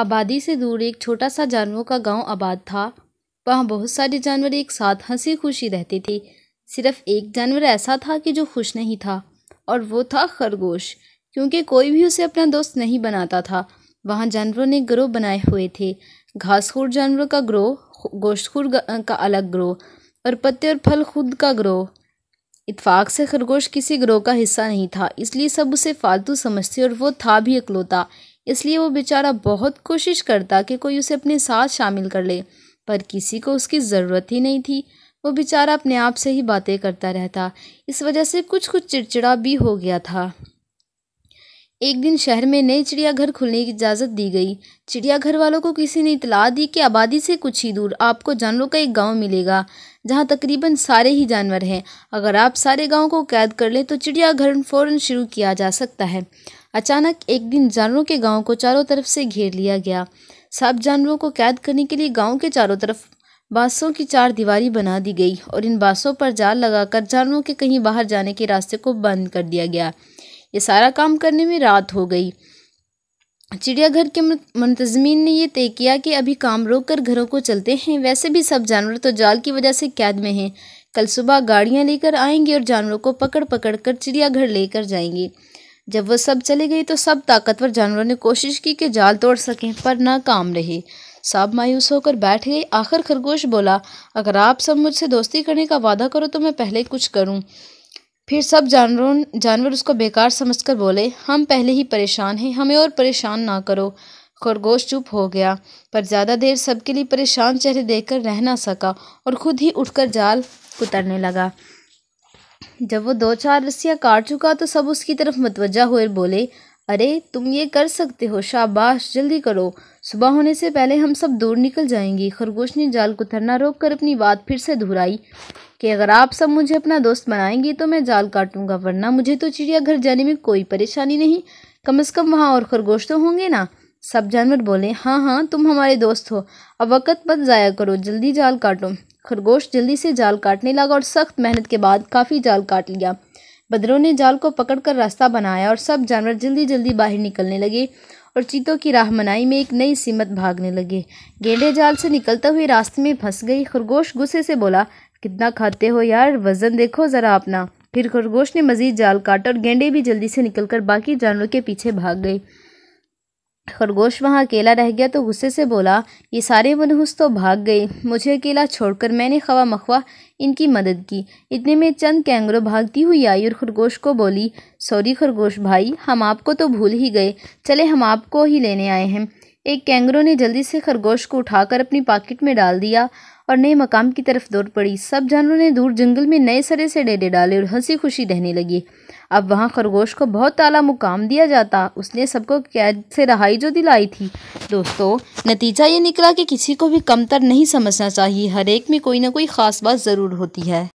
आबादी से दूर एक छोटा सा जानवरों का गांव आबाद था वहाँ बहुत सारे जानवर एक साथ हंसी खुशी रहते थे सिर्फ एक जानवर ऐसा था कि जो खुश नहीं था और वो था खरगोश क्योंकि कोई भी उसे अपना दोस्त नहीं बनाता था वहाँ जानवरों ने ग्रोह बनाए हुए थे घासखोर जानवरों का ग्रोह गोश्तखोर का अलग ग्रोह और पत्ते और फल खुद का ग्रोह इतफाक से खरगोश किसी ग्रोह का हिस्सा नहीं था इसलिए सब उसे फालतू समझते और वो था भी अकलौता इसलिए वो बेचारा बहुत कोशिश करता कि कोई उसे अपने साथ शामिल कर ले पर किसी को उसकी ज़रूरत ही नहीं थी वो बेचारा अपने आप से ही बातें करता रहता इस वजह से कुछ कुछ चिड़चिड़ा भी हो गया था एक दिन शहर में नए चिड़ियाघर खुलने की इजाज़त दी गई चिड़ियाघर वालों को किसी ने इतला दी कि आबादी से कुछ ही दूर आपको जानवरों का एक गांव मिलेगा जहाँ तकरीबन सारे ही जानवर हैं अगर आप सारे गाँव को कैद कर लें तो चिड़ियाघर फ़ौरन शुरू किया जा सकता है अचानक एक दिन जानवरों के गाँव को चारों तरफ से घेर लिया गया सब जानवरों को कैद करने के लिए गाँव के चारों तरफ बांसों की चार दीवारी बना दी गई और इन बांसों पर जाल लगाकर जानवरों के कहीं बाहर जाने के रास्ते को बंद कर दिया गया ये सारा काम करने में रात हो गई चिड़ियाघर के मुंतजमीन ने यह तय किया कि अभी काम रोक कर घरों को चलते हैं वैसे भी सब जानवर तो जाल की वजह से कैद में हैं कल सुबह गाड़ियां लेकर आएंगे और जानवरों को पकड़ पकड़ कर चिड़ियाघर लेकर जाएंगे जब वह सब चले गए तो सब ताकतवर जानवरों ने कोशिश की कि जाल तोड़ सकें पर ना काम रहे साहब मायूस होकर बैठ गए आखिर खरगोश बोला अगर आप सब मुझसे दोस्ती करने का वादा करो तो मैं पहले कुछ करूं फिर सब जानवरों जानवर उसको बेकार समझकर बोले हम पहले ही परेशान हैं हमें और परेशान ना करो खरगोश चुप हो गया पर ज़्यादा देर सबके लिए परेशान चेहरे देखकर रह ना सका और खुद ही उठकर जाल कुतरने लगा जब वो दो चार रस्सियाँ काट चुका तो सब उसकी तरफ मतवजा हुए बोले अरे तुम ये कर सकते हो शाबाश जल्दी करो सुबह होने से पहले हम सब दूर निकल जाएंगे खरगोश ने जाल को थरना रोक कर अपनी बात फिर से दोहराई कि अगर आप सब मुझे अपना दोस्त बनाएंगे तो मैं जाल काटूंगा वरना मुझे तो चिड़ियाघर जाने में कोई परेशानी नहीं कम अज़ कम वहाँ और खरगोश तो होंगे ना सब जानवर बोले हाँ हाँ तुम हमारे दोस्त हो अब वक़्त मत ज़ाया करो जल्दी जाल काटो खरगोश जल्दी से जाल काटने लगा और सख्त मेहनत के बाद काफ़ी जाल काट लिया बदरों ने जाल को पकड़कर रास्ता बनाया और सब जानवर जल्दी जल्दी बाहर निकलने लगे और चीतों की राह मनाई में एक नई सीमत भागने लगे गेंडे जाल से निकलते हुए रास्ते में फंस गई खरगोश गुस्से से बोला कितना खाते हो यार वज़न देखो ज़रा अपना फिर खरगोश ने मज़ीद जाल काटा और गेंडे भी जल्दी से निकलकर बाकी जानवरों के पीछे भाग गए खरगोश वहाँ अकेला रह गया तो गुस्से से बोला ये सारे मनहूस तो भाग गए मुझे अकेला छोड़कर मैंने खवा मखवा इनकी मदद की इतने में चंद कैंगरो भागती हुई आई और खरगोश को बोली सॉरी खरगोश भाई हम आपको तो भूल ही गए चले हम आपको ही लेने आए हैं एक कैंगरो ने जल्दी से खरगोश को उठाकर अपनी पॉकेट में डाल दिया और नए मकाम की तरफ दौड़ पड़ी सब जानवरों ने दूर जंगल में नए सरे से डेडे डाले और हंसी खुशी रहने लगी अब वहाँ खरगोश को बहुत ताला मुकाम दिया जाता उसने सबको कैद से रहाई जो दिलाई थी दोस्तों नतीजा ये निकला कि किसी को भी कमतर नहीं समझना चाहिए हर एक में कोई ना कोई ख़ास बात ज़रूर होती है